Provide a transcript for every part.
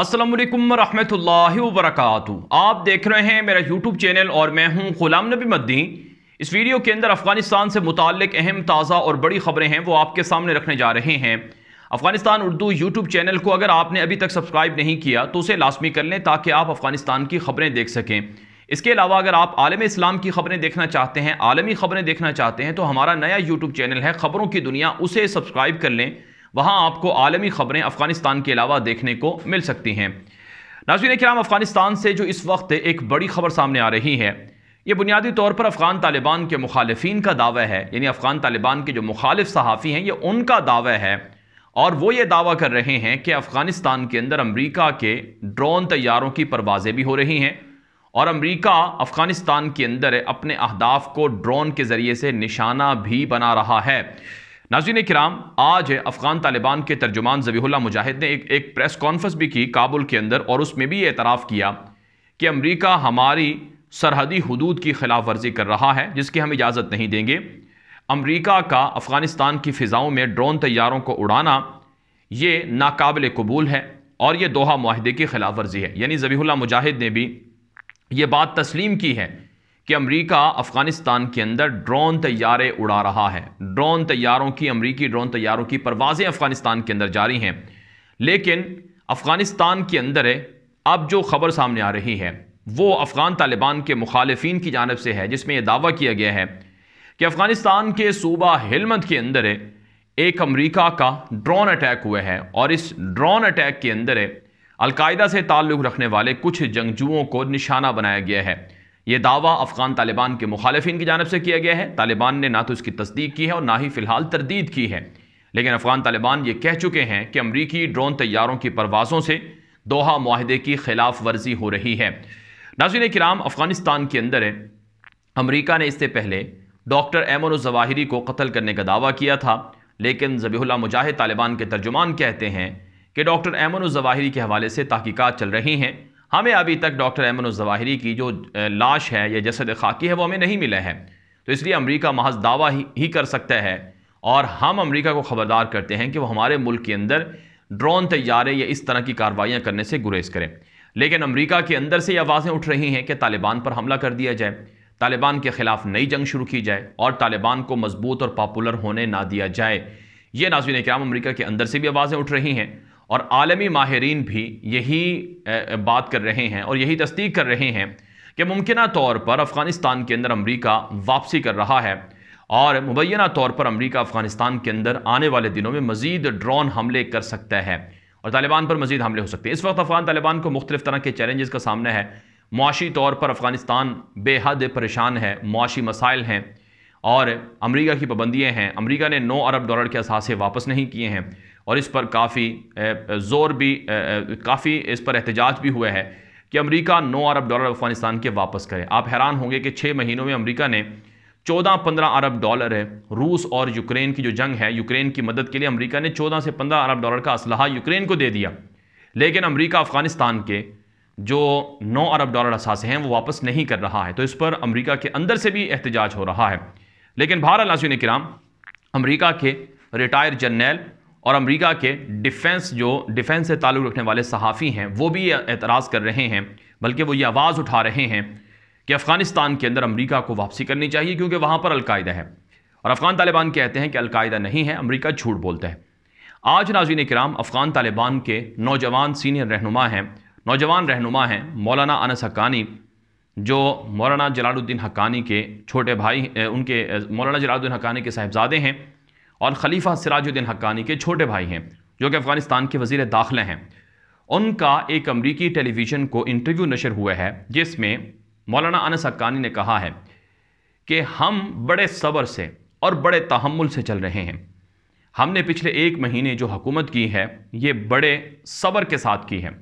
असलम वरहमतुल्ला वरक आप देख रहे हैं मेरा यूट्यूब चैनल और मैं हूं गुलाम नबी मद्दी इस वीडियो के अंदर अफगानिस्तान से मुतक अहम ताज़ा और बड़ी खबरें हैं वो आपके सामने रखने जा रहे हैं अफगानिस्तान उर्दू यूट्यूब चैनल को अगर आपने अभी तक सब्सक्राइब नहीं किया तो उसे लाजमी कर लें ताकि आप अफगानिस्तान की खबरें देख सकें इसके अलावा अगर आप आलम इस्लाम की खबरें देखना चाहते हैं आलमी खबरें देखना चाहते हैं तो हमारा नया यूट्यूब चैनल है खबरों की दुनिया उसे सब्सक्राइब कर लें वहाँ आपको आलमी ख़बरें अफ़गानिस्तान के अलावा देखने को मिल सकती हैं नाजरन कराम अफ़गानिस्तान से जो इस वक्त एक बड़ी खबर सामने आ रही है ये बुनियादी तौर पर अफ़गान तालिबान के मुखालफी का दावा है यानी अफ़गान तालिबान के जो मुखालिफ सहाफ़ी हैं ये उनका दावा है और वो ये दावा कर रहे हैं कि अफ़गानिस्तान के अंदर अमरीका के ड्रोन तैयारों की परवाजें भी हो रही हैं और अमरीका अफ़गानिस्तान के अंदर अपने अहदाफ को ड्रोन के ज़रिए से निशाना भी बना रहा है नाजीन कराम आज अफगान तालिबान के तर्जुमान जबीहुल्ला मुजाहिद ने एक, एक प्रेस कॉन्फ्रेंस भी की काबुल के अंदर और उसमें भी ये एतराफ़ किया कि अमरीका हमारी सरहदी हदूद की खिलाफ वर्जी कर रहा है जिसकी हम इजाज़त नहीं देंगे अमरीका का अफ़गानिस्तान की फ़िज़ाओं में ड्रोन तैयारों को उड़ाना ये नाकबिल कबूल है और ये दोहा माहदे की खिलाफ वर्जी है यानी जबीहुल्ला मुजाहिद ने भी ये बात तस्लीम की है कि अमेरिका अफगानिस्तान के अंदर ड्रोन तैयारे उड़ा रहा है ड्रोन तैयारों की अमेरिकी ड्रोन तैयारों की परवाज़ें अफगानिस्तान के अंदर जारी हैं लेकिन अफगानिस्तान के अंदर अब जो खबर सामने आ रही है वो अफ़गान तालिबान के मुखालफन की जानब से है जिसमें यह दावा किया गया है कि अफ़गानिस्तान के सूबा हिलमंद के अंदर एक अमरीका का ड्रोन अटैक हुआ है और इस ड्रोन अटैक के अंदर अलकायदा से ताल्लुक़ रखने वाले कुछ जंगजुओं को निशाना बनाया गया है ये दावा अफगान तालिबान के मुखालफन की जानब से किया गया है तालिबान ने ना तो इसकी तस्दीक की है और ना ही फ़िलहाल तरदीद की है लेकिन अफगान तालिबान ये कह चुके हैं कि अमरीकी ड्रोन तैयारों की परवाज़ों से दोहा माहदे की खिलाफ वर्जी हो रही है नाजिन कराम अफगानिस्तान के अंदर है अमरीका ने इससे पहले डॉक्टर एमन जवाहिरी को कत्ल करने का दावा किया था लेकिन जबीहुल्ला मुजाहिद तालिबान के तर्जुमान कहते हैं कि डॉक्टर एमन जवाहिरी के हवाले से तहकीक़ात चल रही हैं हमें अभी तक डॉक्टर अहमद जवाहरी की जो लाश है या जसद खाकी है वो हमें नहीं मिला है तो इसलिए अमरीका महज दावा ही, ही कर सकता है और हम अमरीका को ख़बरदार करते हैं कि वह हमारे मुल्क के अंदर ड्रोन तैयारे या इस तरह की कार्रवाइयाँ करने से गुरेज करें लेकिन अमरीका के अंदर से ये आवाज़ें उठ रही हैं कि तालिबान पर हमला कर दिया जाए तालिबान के ख़िलाफ़ नई जंग शुरू की जाए और तालिबान को मजबूत और पॉपुलर होने ना दिया जाए ये नाजवीन क्या अमरीका के अंदर से भी आवाज़ें उठ रही हैं और आलमी माहरीन भी यही बात कर रहे हैं और यही तस्दीक कर रहे हैं कि मुमकिन तौर पर अफ़गानिस्तान के अंदर अमरीका वापसी कर रहा है और मुबैना तौर पर अमरीका अफ़गानिस्तान के अंदर आने वाले दिनों में मज़ीद ड्रोन हमले कर सकता है और तालिबान पर मजीद हमले हो सकते हैं इस वक्त अफ़गान तालिबान को मुख्तलिफ तरह के चैलेंजेस का सामना है मुआशी तौर पर अफ़गानिस्तान बेहद परेशान है मुआशी मसाइल हैं और अमेरिका की पाबंदियाँ हैं अमेरिका ने 9 अरब डॉलर के असासे वापस नहीं किए हैं और इस पर काफ़ी ज़ोर भी काफ़ी इस पर एहतजाज भी हुआ है कि अमेरिका 9 अरब डॉलर अफगानिस्तान के वापस करे आप हैरान होंगे कि छः महीनों में अमेरिका ने 14-15 अरब डॉलर है रूस और यूक्रेन की जो जंग है यूक्रेन की मदद के लिए अमरीका ने चौदह से पंद्रह अरब डॉलर का असलाह यूक्रेन को दे दिया लेकिन अमरीका अफगानिस्तान के जो 9 अरब डॉलर असासे हैं वो वापस नहीं कर रहा है तो इस पर अमेरिका के अंदर से भी एहतजाज हो रहा है लेकिन बहरहाल नाजिन कराम अमरीका के रिटायर जनरल और अमेरिका के डिफेंस जो डिफेंस से ताल्लुक़ रखने वाले सहाफ़ी हैं वो भी एतराज़ कर रहे हैं बल्कि वो ये आवाज़ उठा रहे हैं कि अफ़गानिस्तान के अंदर अमेरिका को वापसी करनी चाहिए क्योंकि वहाँ पर अलकायदा है और अफ़गान तालिबान कहते हैं कि अलकायदा नहीं है अमरीका झूठ बोलता है आज नाजीन कराम अफ़गान तालिबान के नौजवान सीनियर रहनुमा हैं नौजवान रहनुमा हैं मौलाना अनस हकानी जो मौलाना जलालुद्दीन हकानी के छोटे भाई उनके मौलाना जलालुद्दीन हकानी के साहबजादे हैं और खलीफा सिराजुद्दीन हकानी के छोटे भाई हैं जो कि अफ़गानिस्तान के वज़ी दाखिले हैं उनका एक अमरीकी टेलीविज़न को इंटरव्यू नशर हुआ है जिसमें मौलाना अनस हक्कानी ने कहा है कि हम बड़े सब्र से और बड़े तहमुल से चल रहे हैं हमने पिछले एक महीने जो हुकूमत की है ये बड़े सब्र के साथ की है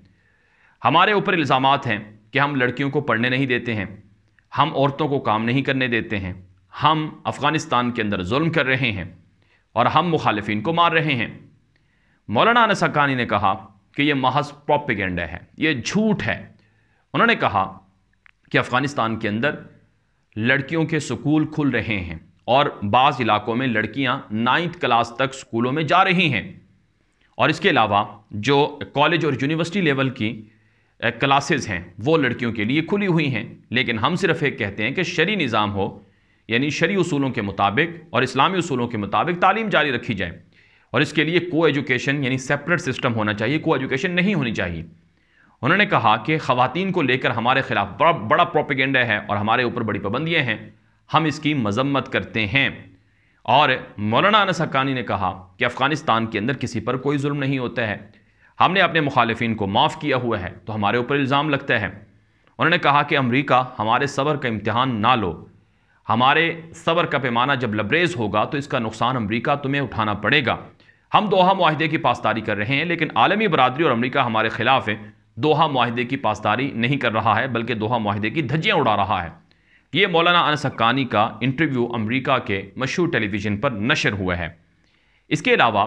हमारे ऊपर इल्ज़ाम हैं कि हम लड़कियों को पढ़ने नहीं देते हैं हम औरतों को काम नहीं करने देते हैं हम अफ़गानिस्तान के अंदर जुल्म कर रहे हैं और हम मुखालफी को मार रहे हैं मौलाना नसकानी ने कहा कि यह महज प्रोपिगेंडा है ये झूठ है उन्होंने कहा कि अफ़गानिस्तान के अंदर लड़कियों के स्कूल खुल रहे हैं और बाज़ इलाकों में लड़कियां नाइन्थ क्लास तक स्कूलों में जा रही हैं और इसके अलावा जो कॉलेज और यूनिवर्सिटी लेवल की क्लासेस हैं वो लड़कियों के लिए खुली हुई हैं लेकिन हम सिर्फ एक कहते हैं कि शरी निज़ाम हो यानी शरी असूलों के मुताबिक और इस्लामी असूलों के मुताबिक तालीम जारी रखी जाए और इसके लिए को एजुकेशन यानी सेपरेट सिस्टम होना चाहिए को एजुकेशन नहीं होनी चाहिए उन्होंने कहा कि ख़वातीन को लेकर हमारे ख़िलाफ़ बड़ा बड़ा प्रोपिगेंडा है और हमारे ऊपर बड़ी पाबंदियाँ हैं हम इसकी मजम्मत करते हैं और मौलाना अनस ने कहा कि अफ़गानिस्तान के अंदर किसी पर कोई जुल्म नहीं होता है हमने अपने मुखालफन को माफ़ किया हुआ है तो हमारे ऊपर इल्ज़ाम लगता है उन्होंने कहा कि अमरीका हमारे सबर का इम्तहान ना लो हमारे सबर का पैमाना जब लबरेज होगा तो इसका नुकसान अमरीका तुम्हें उठाना पड़ेगा हम दोहा माहदे की पासदारी कर रहे हैं लेकिन आलमी बरदरी और अमरीका हमारे ख़िलाफ़ है दोहा माहदे की पासदारी नहीं कर रहा है बल्कि दोहा माहदे की धज्जियाँ उड़ा रहा है ये मौलाना अनस हक्कानी का इंटरव्यू अमरीका के मशहूर टेलीविज़न पर नशर हुआ है इसके अलावा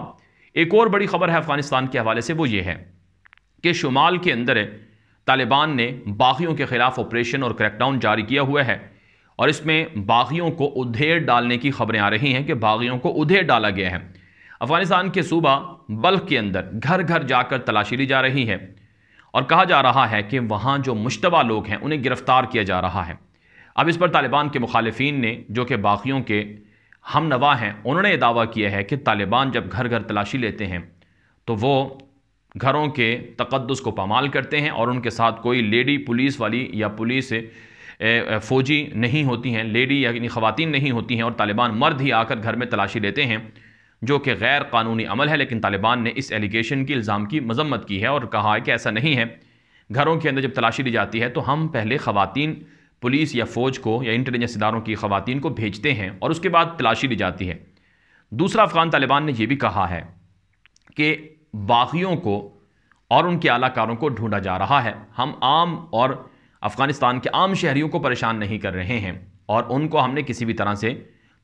एक और बड़ी खबर है अफगानिस्तान के हवाले से वो ये है कि शुमाल के अंदर तालिबान ने बागियों के ख़िलाफ़ ऑपरेशन और क्रैकडाउन जारी किया हुआ है और इसमें बागियों को उधेड़ डालने की खबरें आ रही हैं कि बागियों को उधेड़ डाला गया है अफगानिस्तान के सूबा बल्ख के अंदर घर घर जाकर तलाशी ली जा रही है और कहा जा रहा है कि वहाँ जो मुशतबा लोग हैं उन्हें गिरफ़्तार किया जा रहा है अब इस पर तालिबान के मुखालफी ने जो कि बागियों के हम नवा हैं उन्होंने दावा किया है कि तालिबान जब घर घर तलाशी लेते हैं तो वो घरों के तकदस को पामाल करते हैं और उनके साथ कोई लेडी पुलिस वाली या पुलिस फ़ौजी नहीं होती हैं लेडी यानी ख़वान नहीं होती हैं और तालिबान मर्द ही आकर घर में तलाशी लेते हैं जो कि गैर कानूनी अमल है लेकिन तालिबान ने इस एलिगेशन की इल्ज़ाम की मजम्मत की है और कहा है कि ऐसा नहीं है घरों के अंदर जब तलाशी ली जाती है तो हम पहले ख़वान पुलिस या फ़ौज को या इंटेलिजेंस इदारों की खवतान को भेजते हैं और उसके बाद तलाशी ली जाती है दूसरा अफगान तालिबान ने यह भी कहा है कि बागियों को और उनके अलाकारों को ढूंढा जा रहा है हम आम और अफ़गानिस्तान के आम शहरीों को परेशान नहीं कर रहे हैं और उनको हमने किसी भी तरह से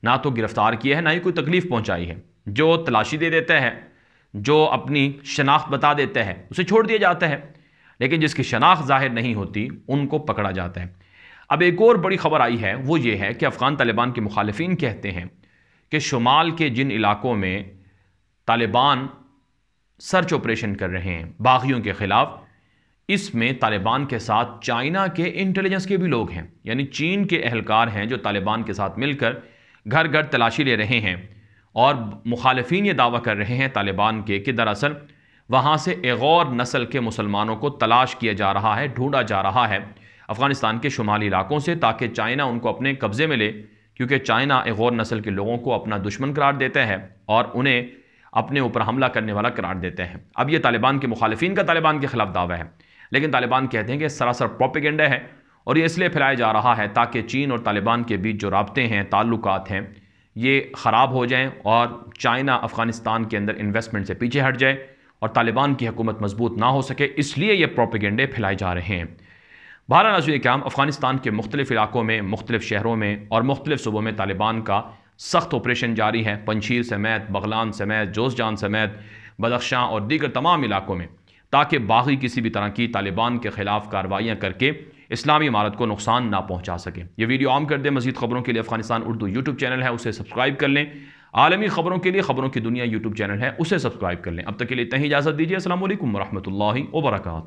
ना तो गिरफ़्तार किया है ना ही कोई तकलीफ़ पहुंचाई है जो तलाशी दे देता है जो अपनी शनाख्त बता देता है उसे छोड़ दिया जाता है लेकिन जिसकी शनाख्त ज़ाहिर नहीं होती उनको पकड़ा जाता है अब एक और बड़ी खबर आई है वो ये है कि अफ़गान तालिबान के मुखालफी कहते हैं कि शुमाल के जिन इलाकों में तालिबान सर्च ऑपरेशन कर रहे हैं बागियों के ख़िलाफ़ इसमें तालिबान के साथ चाइना के इंटेलिजेंस के भी लोग हैं यानी चीन के अहलकार हैं जो तालिबान के साथ मिलकर घर घर तलाशी ले रहे हैं और मुखालफी ये दावा कर रहे हैं तालिबान के कि दरअसल वहाँ से एगौर नस्ल के मुसलमानों को तलाश किया जा रहा है ढूंढा जा रहा है अफ़गानिस्तान के शुमाली इलाकों से ताकि चाइना उनको अपने कब्ज़े में ले क्योंकि चाइना एगोर नस्ल के लोगों को अपना दुश्मन करार देता है और उन्हें अपने ऊपर हमला करने वाला करार देते हैं अब ये तालिबान के मुखालफी का तालिबान के ख़िलाफ़ दावा है लेकिन तालिबान कहते हैं कि सरासर प्रोपिगेंडा है और ये इसलिए फैलाया जा रहा है ताकि चीन और तालिबान के बीच जो रबते हैं ताल्लुक हैं ये ख़राब हो जाएँ और चाइना अफ़गानिस्तान के अंदर इन्वेस्टमेंट से पीछे हट जाए और तालिबान की हकूमत मजबूत ना हो सके इसलिए ये प्रोपिगेंडे फैलाए जा रहे हैं बारह नजर क्या अफगानिस्तान के मुख्तलिफ इलाकों में मुख्तलिफ शहरों में और मुख्तलिफ सूबों में तालिबान का सख्त ऑपरेशन जारी है पंशीर समेत बगलान समेत जोसजान समेत बदख्शां और दीगर तमाम इलाकों में ताकि बागी किसी भी तरह की तालिबान के ख़िलाफ़ कार्रवाइयाँ करके इस्लामी इमारत को नुकसान ना पहुँचा सके ये वीडियो आम कर दें मजीद खबरों के लिए अफगानिस्तान उर्दू यूट्यूब चैनल है उसे सब्सक्राइब कर लें आलमी खबरों के लिए खबरों की दुनिया यूट्यूब चैनल है उसे सब्सक्राइब कर लें अब तक के लिए इतना ही इजाज़त दीजिए असल वरहमल वर्का